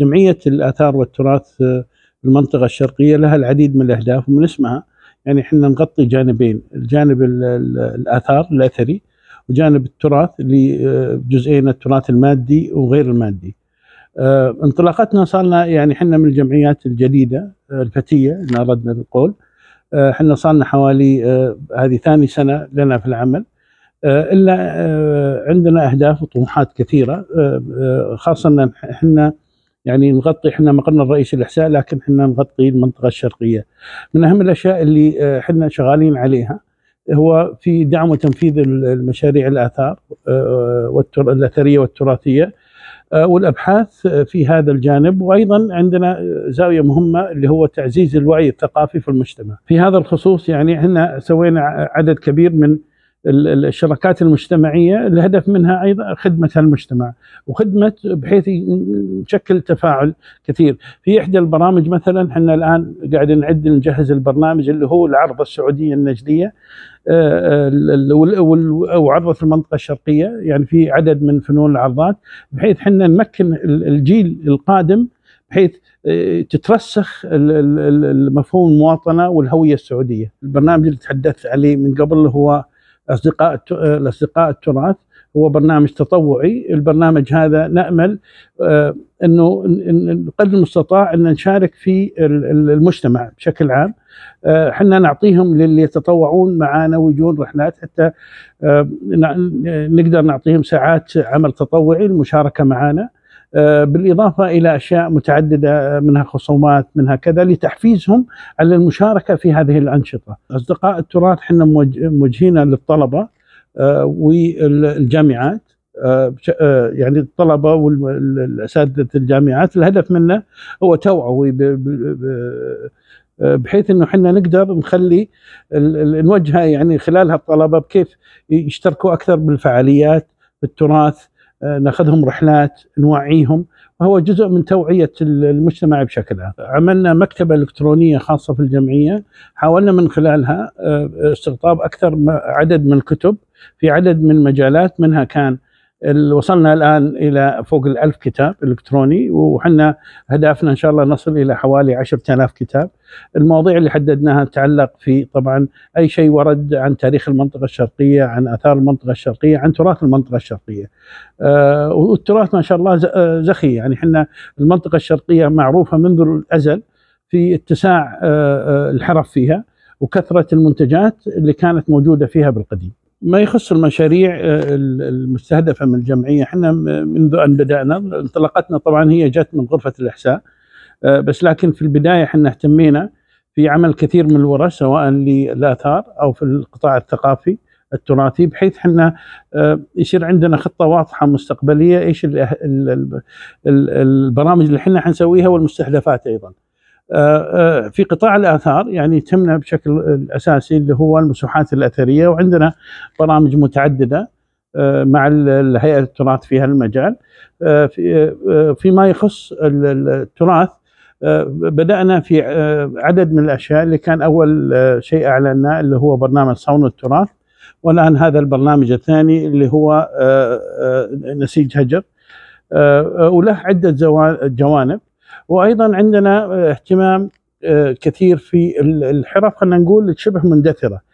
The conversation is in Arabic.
جمعية الآثار والتراث آه، في المنطقة الشرقية لها العديد من الأهداف ومن اسمها يعني احنا نغطي جانبين الجانب الآثار الأثري وجانب التراث اللي آه، جزئين التراث المادي وغير المادي آه، انطلاقتنا صارنا يعني احنا من الجمعيات الجديدة الفتية إن أردنا القول احنا صارنا حوالي هذه ثاني سنة لنا في العمل إلا عندنا أهداف وطموحات كثيرة خاصة احنا يعني نغطي احنا مقرنا الرئيسي الاحساء لكن احنا نغطي المنطقه الشرقيه. من اهم الاشياء اللي آه، احنا شغالين عليها هو في دعم وتنفيذ المشاريع الاثار آه، الاثريه والتراثيه آه، والابحاث في هذا الجانب وايضا عندنا زاويه مهمه اللي هو تعزيز الوعي الثقافي في المجتمع. في هذا الخصوص يعني احنا سوينا عدد كبير من الشراكات المجتمعيه الهدف منها ايضا خدمه المجتمع وخدمه بحيث تشكل تفاعل كثير في احدى البرامج مثلا احنا الان قاعد نعد نجهز البرنامج اللي هو العرضه السعوديه النجديه آه، آه، وعرضت المنطقه الشرقيه يعني في عدد من فنون العرضات بحيث احنا نمكن الجيل القادم بحيث آه، تترسخ المفهوم المواطنه والهويه السعوديه، البرنامج اللي تحدثت عليه من قبل هو اصدقاء آه، الاصدقاء التراث هو برنامج تطوعي البرنامج هذا نامل آه، انه قدر المستطاع ان نشارك في المجتمع بشكل عام احنا آه، نعطيهم للي يتطوعون معنا ويجون رحلات حتى نقدر نعطيهم ساعات عمل تطوعي المشاركه معنا آه، بالاضافه الى اشياء متعدده آه، منها خصومات منها كذا لتحفيزهم على المشاركه في هذه الانشطه. اصدقاء التراث احنا موجهينه للطلبه آه، والجامعات يعني الطلبه والاساتذه الجامعات الهدف منه هو توعوي بحيث انه احنا نقدر نخلي نوجه يعني خلالها الطلبه بكيف يشتركوا اكثر بالفعاليات بالتراث آه، ناخذهم رحلات نوعيهم وهو جزء من توعية المجتمع بشكل عام عملنا مكتبة إلكترونية خاصة في الجمعية حاولنا من خلالها آه، استقطاب أكثر عدد من الكتب في عدد من المجالات منها كان وصلنا الان الى فوق ال1000 كتاب الكتروني وحنا هدفنا ان شاء الله نصل الى حوالي 10000 كتاب المواضيع اللي حددناها تتعلق في طبعا اي شيء ورد عن تاريخ المنطقه الشرقيه عن اثار المنطقه الشرقيه عن تراث المنطقه الشرقيه آه والتراث ما شاء الله آه، زخي يعني احنا المنطقه الشرقيه معروفه منذ الازل في اتساع آه،, آه الحرف فيها وكثره المنتجات اللي كانت موجوده فيها بالقديم ما يخص المشاريع آه، المستهدفه من الجمعيه احنا منذ ان بدانا انطلاقتنا طبعا هي جت من غرفه الاحساء آه، بس لكن في البدايه احنا اهتمينا في عمل كثير من الورش سواء للاثار او في القطاع الثقافي التراثي بحيث احنا آه، يصير عندنا خطه واضحه مستقبليه ايش البرامج اللي احنا حنسويها والمستهدفات ايضا. آه، آه، في قطاع الاثار يعني يتمنا بشكل اساسي اللي هو المسوحات الاثريه وعندنا برامج متعدده آه، مع الهيئه التراث في هالمجال فيما يخص التراث بدأنا في عدد من الأشياء اللي كان أول شيء أعلناه اللي هو برنامج صون التراث والآن هذا البرنامج الثاني اللي هو نسيج هجر وله عدة جوانب وايضا عندنا آه، اهتمام آه، كثير في الحرف خلينا نقول شبه مندثره